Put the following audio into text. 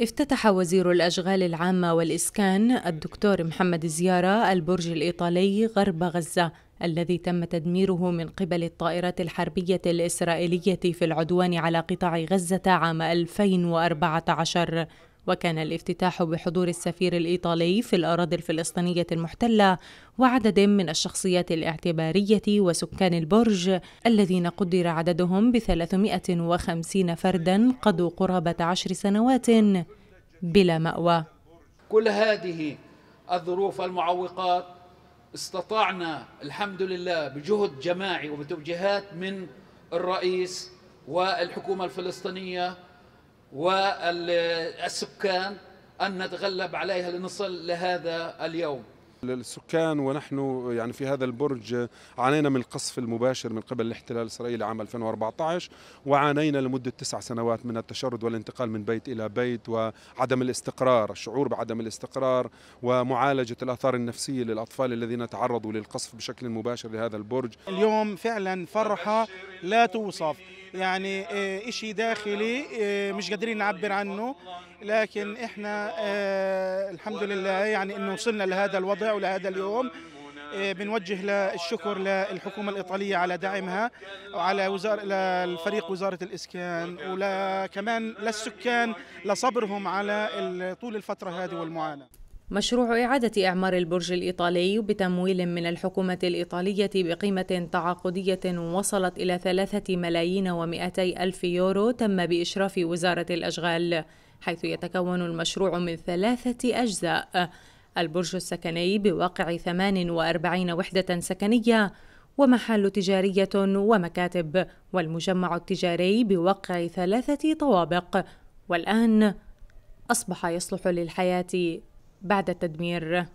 افتتح وزير الأشغال العامة والإسكان الدكتور محمد زيارة البرج الإيطالي غرب غزة الذي تم تدميره من قبل الطائرات الحربية الإسرائيلية في العدوان على قطاع غزة عام 2014 وكان الافتتاح بحضور السفير الإيطالي في الأراضي الفلسطينية المحتلة وعدد من الشخصيات الاعتبارية وسكان البرج الذين قدر عددهم ب 350 فردا قضوا قرابة عشر سنوات بلا مأوى كل هذه الظروف المعوقات استطعنا الحمد لله بجهد جماعي وبتوجيهات من الرئيس والحكومة الفلسطينية والسكان أن نتغلب عليها لنصل لهذا اليوم السكان ونحن يعني في هذا البرج عانينا من القصف المباشر من قبل الاحتلال الاسرائيلي عام 2014 وعانينا لمده تسع سنوات من التشرد والانتقال من بيت الى بيت وعدم الاستقرار، الشعور بعدم الاستقرار ومعالجه الاثار النفسيه للاطفال الذين تعرضوا للقصف بشكل مباشر لهذا البرج. اليوم فعلا فرحه لا توصف يعني آه، إشي داخلي آه، مش قادرين نعبر عنه لكن إحنا آه، الحمد لله يعني إنه وصلنا لهذا الوضع ولهذا اليوم بنوجه الشكر للحكومة الإيطالية على دعمها وعلى وزارة للفريق وزارة الإسكان وكمان للسكان لصبرهم على طول الفترة هذه والمعاناة مشروع إعادة إعمار البرج الإيطالي بتمويل من الحكومة الإيطالية بقيمة تعاقدية وصلت إلى ثلاثة ملايين ومئتي ألف يورو تم بإشراف وزارة الأشغال حيث يتكون المشروع من ثلاثة أجزاء البرج السكني بواقع 48 وحدة سكنية ومحال تجارية ومكاتب والمجمع التجاري بواقع ثلاثة طوابق والآن أصبح يصلح للحياة بعد التدمير